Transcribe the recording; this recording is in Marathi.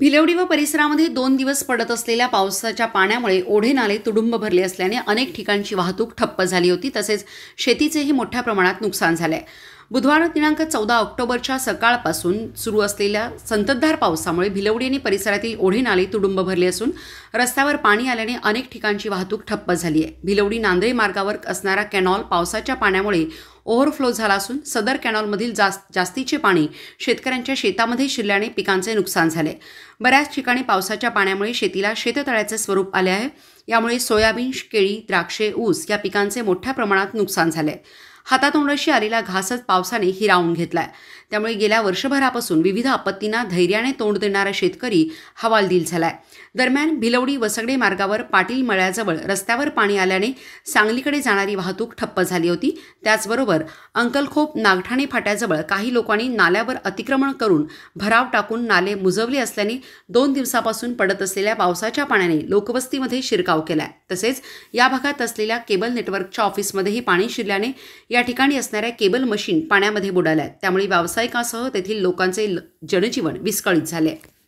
भिलवडी व परिसरामध्ये दोन दिवस पडत असलेल्या पावसाच्या पाण्यामुळे ओढे नाले तुडुंब भरले असल्याने अनेक ठिकाणची वाहतूक ठप्प झाली होती तसेच शेतीचेही मोठ्या प्रमाणात नुकसान झाले बुधवार दिनांक चौदा ऑक्टोबरच्या सकाळपासून सुरू असलेल्या संततधार पावसामुळे भिलवडी आणि परिसरातील ओढे नाले तुडुंब भरले असून रस्त्यावर पाणी आल्याने अनेक ठिकाणची वाहतूक ठप्प झाली आहे भिलवडी नांदळे मार्गावर असणारा कॅनॉल पावसाच्या पाण्यामुळे ओव्हरफ्लो झाला असून सदर कॅनॉलमधील जास्त जास्तीचे पाणी शेतकऱ्यांच्या शेतामध्ये शिरल्याने पिकांचे नुकसान झाले बऱ्याच ठिकाणी पावसाच्या पाण्यामुळे शेतीला शेततळ्याचे स्वरूप आले आहे यामुळे सोयाबीन केळी द्राक्षे ऊस या पिकांचे मोठ्या प्रमाणात नुकसान झाले हातातोंडाशी आलेला घासच पावसाने हिरावून आहे त्यामुळे गेल्या वर्षभरापासून विविध आपत्तींना धैर्याने तोंड देणारा शेतकरी हवालदिल आहे दरम्यान भिलवडी वसगडे मार्गावर पाटील मळ्याजवळ रस्त्यावर पाणी आल्याने सांगलीकडे जाणारी वाहतूक ठप्प झाली होती त्याचबरोबर रस्त्यावर अंकलखोप नागठाणे फाट्याजवळ काही लोकांनी नाल्यावर अतिक्रमण करून भराव टाकून नाले मुजवले असल्याने दोन दिवसापासून पडत असलेल्या पावसाच्या पाण्याने लोकवस्तीमध्ये शिरकाव केलाय तसेच या भागात असलेल्या केबल नेटवर्कच्या ऑफिसमध्येही पाणी शिरल्याने या ठिकाणी असणाऱ्या केबल मशीन पाण्यामध्ये बुडाल्या आहेत त्यामुळे व्यावसायिकांसह तेथील लोकांचे जनजीवन विस्कळीत झाले